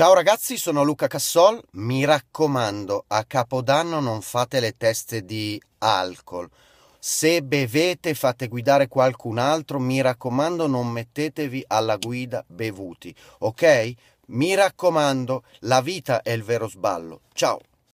Ciao ragazzi, sono Luca Cassol. Mi raccomando, a Capodanno non fate le teste di alcol. Se bevete fate guidare qualcun altro, mi raccomando non mettetevi alla guida bevuti, ok? Mi raccomando, la vita è il vero sballo. Ciao!